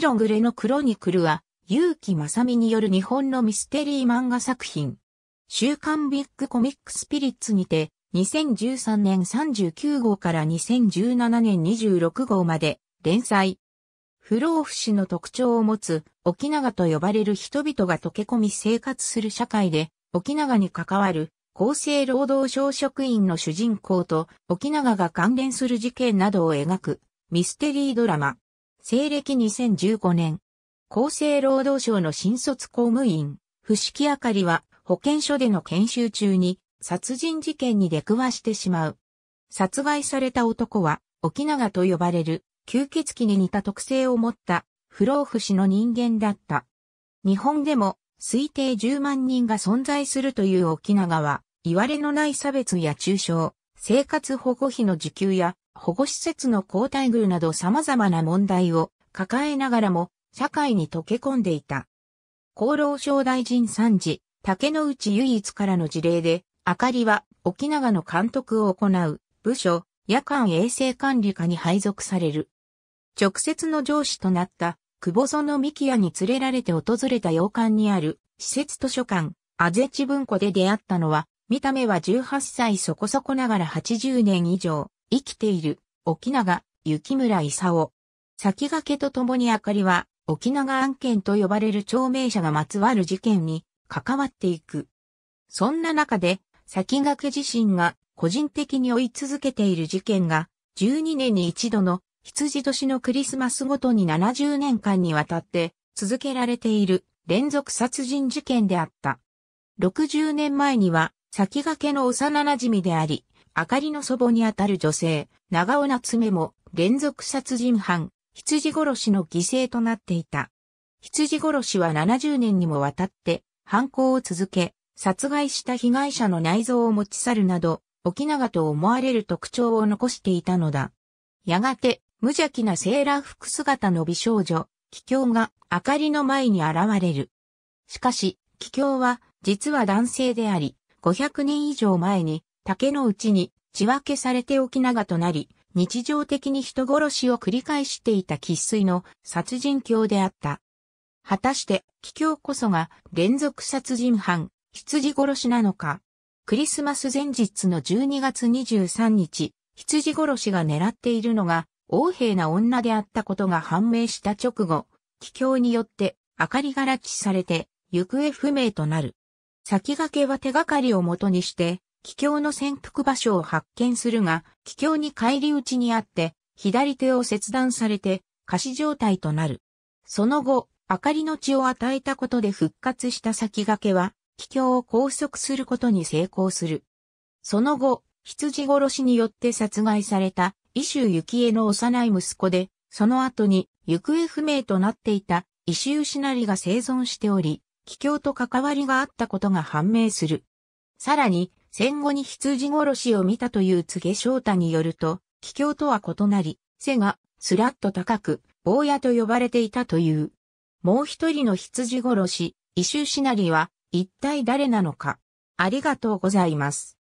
白グレのクロニクルは、結城正美による日本のミステリー漫画作品。週刊ビッグコミックスピリッツにて、2013年39号から2017年26号まで連載。不老不死の特徴を持つ沖縄と呼ばれる人々が溶け込み生活する社会で沖縄に関わる厚生労働省職員の主人公と沖縄が関連する事件などを描くミステリードラマ。西暦2015年、厚生労働省の新卒公務員、伏木明かりは保健所での研修中に殺人事件に出くわしてしまう。殺害された男は、沖永と呼ばれる、吸血鬼に似た特性を持った、不老不死の人間だった。日本でも、推定10万人が存在するという沖永は、言われのない差別や中傷、生活保護費の受給や、保護施設の交代遇など様々な問題を抱えながらも社会に溶け込んでいた。厚労省大臣参事、竹之内唯一からの事例で、明かりは沖縄の監督を行う部署夜間衛生管理課に配属される。直接の上司となった久保園美希也に連れられて訪れた洋館にある施設図書館、あぜち文庫で出会ったのは、見た目は18歳そこそこながら80年以上、生きている、沖永、雪村勲。先駆けとともに明かりは、沖永案件と呼ばれる町名者がまつわる事件に関わっていく。そんな中で、先駆け自身が個人的に追い続けている事件が、12年に一度の羊年のクリスマスごとに70年間にわたって続けられている連続殺人事件であった。60年前には先駆けの幼馴染であり、明かりの祖母にあたる女性、長尾夏目も連続殺人犯、羊殺しの犠牲となっていた。羊殺しは70年にもわたって犯行を続け、殺害した被害者の内臓を持ち去るなど、沖永と思われる特徴を残していたのだ。やがて、無邪気なセーラー服姿の美少女、気境が明かりの前に現れる。しかし、気境は実は男性であり、500年以上前に竹の内に血分けされて沖長となり、日常的に人殺しを繰り返していた喫水の殺人狂であった。果たして、桔梗こそが連続殺人犯、羊殺しなのか。クリスマス前日の12月23日、羊殺しが狙っているのが、横柄な女であったことが判明した直後、桔梗によって明かりが拉致されて、行方不明となる。先駆けは手がかりをもとにして、気境の潜伏場所を発見するが、気境に返り討ちにあって、左手を切断されて、仮死状態となる。その後、明かりの血を与えたことで復活した先駆けは、気境を拘束することに成功する。その後、羊殺しによって殺害された、伊州幸恵の幼い息子で、その後に行方不明となっていた伊州しなりが生存しており、気境と関わりがあったことが判明する。さらに、戦後に羊殺しを見たという柘植翔太によると、気境とは異なり、背がスラッと高く、坊やと呼ばれていたという。もう一人の羊殺し、異臭シナリは一体誰なのか。ありがとうございます。